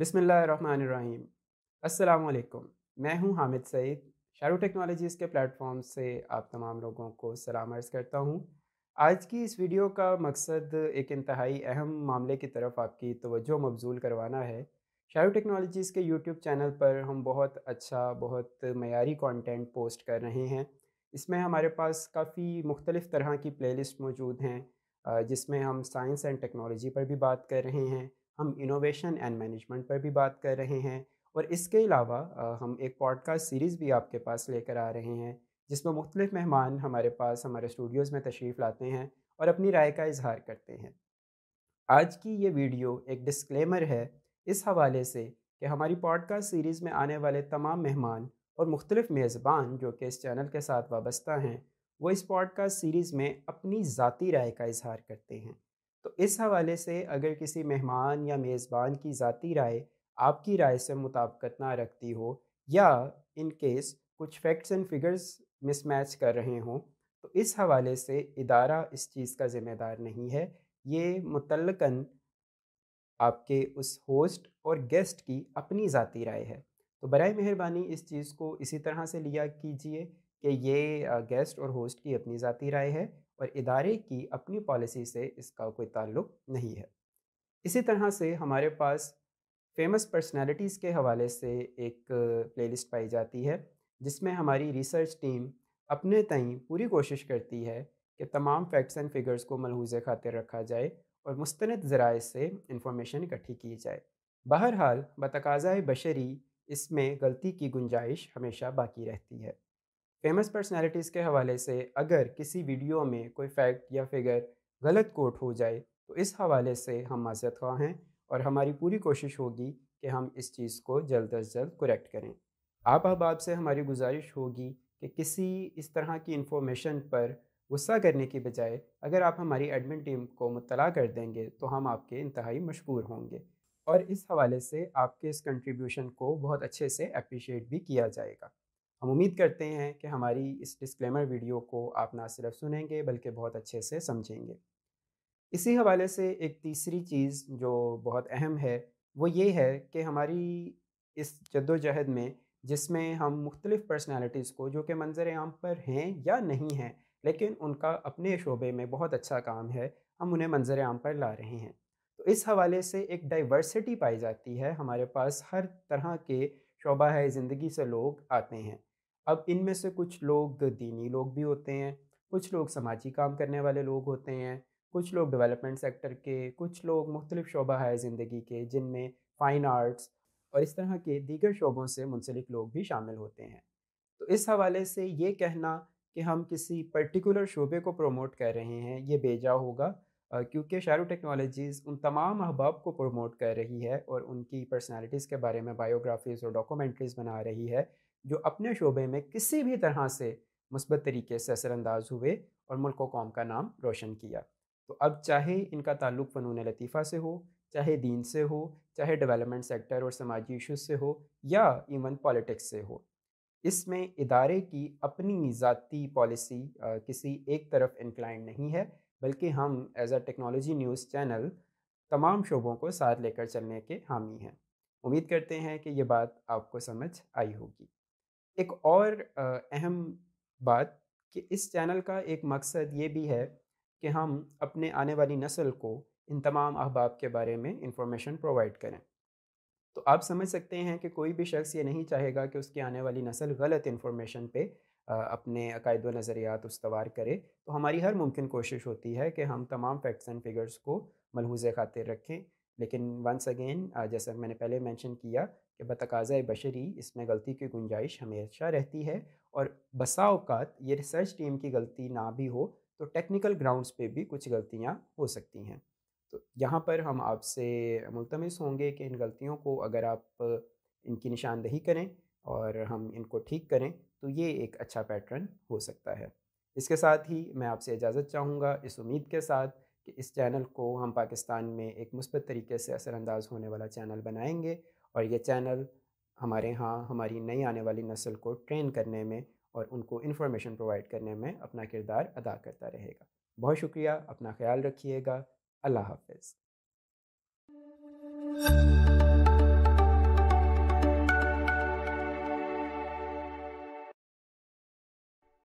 बिसमीम असलकुम मैं हूं हामिद सईद शारू टेक्नोलॉजीज़ के प्लेटफॉर्म से आप तमाम लोगों को सलाम अर्ज़ करता हूं आज की इस वीडियो का मकसद एक इंतहाई अहम मामले की तरफ आपकी तवज्जो मबजूल करवाना है शारू टेक्नोलॉजीज़ के यूट्यूब चैनल पर हम बहुत अच्छा बहुत मयारी कंटेंट पोस्ट कर रहे हैं इसमें हमारे पास काफ़ी मुख्तलिफ़ तरह की प्लेलिस्ट मौजूद हैं जिसमें हम साइंस एंड टेक्नोलॉजी पर भी बात कर रहे हैं हम इनोवेशन एंड मैनेजमेंट पर भी बात कर रहे हैं और इसके अलावा हम एक पॉडकास्ट सीरीज़ भी आपके पास लेकर आ रहे हैं जिसमें मुख्तलिफ मेहमान हमारे पास हमारे स्टूडियोज़ में तशरीफ़ लाते हैं और अपनी राय का इजहार करते हैं आज की ये वीडियो एक डिस्क्लेमर है इस हवाले से कि हमारी पॉडकास्ट सीरीज़ में आने वाले तमाम मेहमान और मुख्तलिफ़ मेज़बान जो कि इस चैनल के साथ वाबस्ता हैं वो इस पॉडकास्ट सीरीज़ में अपनी ज़ाती राय का इजहार करते हैं तो इस हवाले से अगर किसी मेहमान या मेज़बान की ज़ाती राय आपकी राय से मुताबकत ना रखती हो या इन केस कुछ फैक्ट्स एंड फिगर्स मिसमैच कर रहे हों तो इस हवाले से इदारा इस चीज़ का ज़िम्मेदार नहीं है ये मुतलकन आपके उस होस्ट और गेस्ट की अपनी ज़ाती राय है तो बर मेहरबानी इस चीज़ को इसी तरह से लिया कीजिए कि ये गेस्ट और होस्ट की अपनी ज़ाती राय है और इदारे की अपनी पॉलिसी से इसका कोई ताल्लुक नहीं है इसी तरह से हमारे पास फेमस पर्सनालिटीज़ के हवाले से एक प्लेलिस्ट पाई जाती है जिसमें हमारी रिसर्च टीम अपने तई पूरी कोशिश करती है कि तमाम फैक्ट्स एंड फिगर्स को मलहूज खातिर रखा जाए और मुस्त ज़राए से इंफॉर्मेशन इकट्ठी की जाए बहरहाल बतकाज़ा बशरी इसमें गलती की गुंजाइश हमेशा बाकी रहती है फेमस पर्सनालिटीज़ के हवाले से अगर किसी वीडियो में कोई फैक्ट या फिगर गलत कोट हो जाए तो इस हवाले से हम माजरत ख्वा हैं और हमारी पूरी कोशिश होगी कि हम इस चीज़ को जल्द अज जल्द करेक्ट करें आप अहबाब से हमारी गुजारिश होगी कि किसी इस तरह की इंफॉर्मेशन पर गुस्सा करने की बजाय अगर आप हमारी एडमिन टीम को मुतला कर देंगे तो हम आपके इंतहाई मशहूर होंगे और इस हवाले से आपके इस कंट्रीब्यूशन को बहुत अच्छे से अप्रिशिएट भी किया जाएगा हम उम्मीद करते हैं कि हमारी इस डिस्क्लेमर वीडियो को आप ना सिर्फ सुनेंगे बल्कि बहुत अच्छे से समझेंगे इसी हवाले से एक तीसरी चीज़ जो बहुत अहम है वो ये है कि हमारी इस जद्दोजहद में जिसमें हम मुख्तलिफ़ पर्सनैलिटीज़ को जो कि मंजर आम पर हैं या नहीं हैं लेकिन उनका अपने शोबे में बहुत अच्छा काम है हम उन्हें मंजर आम पर ला रहे हैं तो इस हवाले से एक डाइवर्सिटी पाई जाती है हमारे पास हर तरह के शोबा है ज़िंदगी से लोग आते हैं अब इनमें से कुछ लोग दीनी लोग भी होते हैं कुछ लोग समाजी काम करने वाले लोग होते हैं कुछ लोग डेवलपमेंट सेक्टर के कुछ लोग मुख्तलिफ़ शोबा है ज़िंदगी के जिनमें फ़ाइन आर्ट्स और इस तरह के दीगर शोबों से मुंसलिक लोग भी शामिल होते हैं तो इस हवाले से ये कहना कि हम किसी पर्टिकुलर शोबे को प्रमोट कर रहे हैं ये बेजा होगा क्योंकि शायरो टेक्नोलॉजीज़ उन तमाम अहबाब को प्रमोट कर रही है और उनकी पर्सनालिटीज़ के बारे में बायोग्राफीज़ और डॉक्यूमेंट्रीज़ बना रही है जो अपने शोबे में किसी भी तरह से मुस्बत तरीके से असरानंदाज हुए और मुल्क कौम का नाम रोशन किया तो अब चाहे इनका ताल्लुक़ फ़नून लतीफ़ा से हो चाहे दीन से हो चाहे डेवलपमेंट सेक्टर और समाजी इशूज़ से हो या इवन पॉलिटिक्स से हो इसमें इदारे की अपनी ज़ाती पॉलिसी किसी एक तरफ इंक्लाइन नहीं है बल्कि हम as a technology news channel तमाम शोबों को साथ लेकर चलने के हामी हैं उम्मीद करते हैं कि ये बात आपको समझ आई होगी एक और अहम बात कि इस चैनल का एक मकसद ये भी है कि हम अपने आने वाली नस्ल को इन तमाम अहबाब के बारे में इंफॉर्मेशन प्रोवाइड करें तो आप समझ सकते हैं कि कोई भी शख्स ये नहीं चाहेगा कि उसकी आने वाली नस्ल गलत इन्फॉर्मेशन पे अपने अकायद व नज़रियात उसवार करे तो हमारी हर मुमकिन कोशिश होती है कि हम तमाम फैक्ट्स एंड फिगर्स को मलहूज खातिर रखें लेकिन वंस अगेन जैसा मैंने पहले मैंशन किया कि बतकाज़ बशरी इसमें गलती की गुंजाइश हमेशा रहती है और बसा अवकात ये रिसर्च टीम की गलती ना भी हो तो टेक्निकल ग्राउंड्स पे भी कुछ गलतियाँ हो सकती हैं तो यहाँ पर हम आपसे मुलतमस होंगे कि इन गलतियों को अगर आप इनकी निशानदही करें और हम इनको ठीक करें तो ये एक अच्छा पैटर्न हो सकता है इसके साथ ही मैं आपसे इजाज़त चाहूँगा इस उम्मीद के साथ कि इस चैनल को हम पाकिस्तान में एक मुस्बत तरीके से असरानंदाज होने वाला चैनल बनाएंगे और ये चैनल हमारे यहाँ हमारी नई आने वाली नस्ल को ट्रेन करने में और उनको इन्फॉर्मेशन प्रोवाइड करने में अपना किरदार अदा करता रहेगा बहुत शुक्रिया अपना ख्याल रखिएगा अल्लाह हाफिज़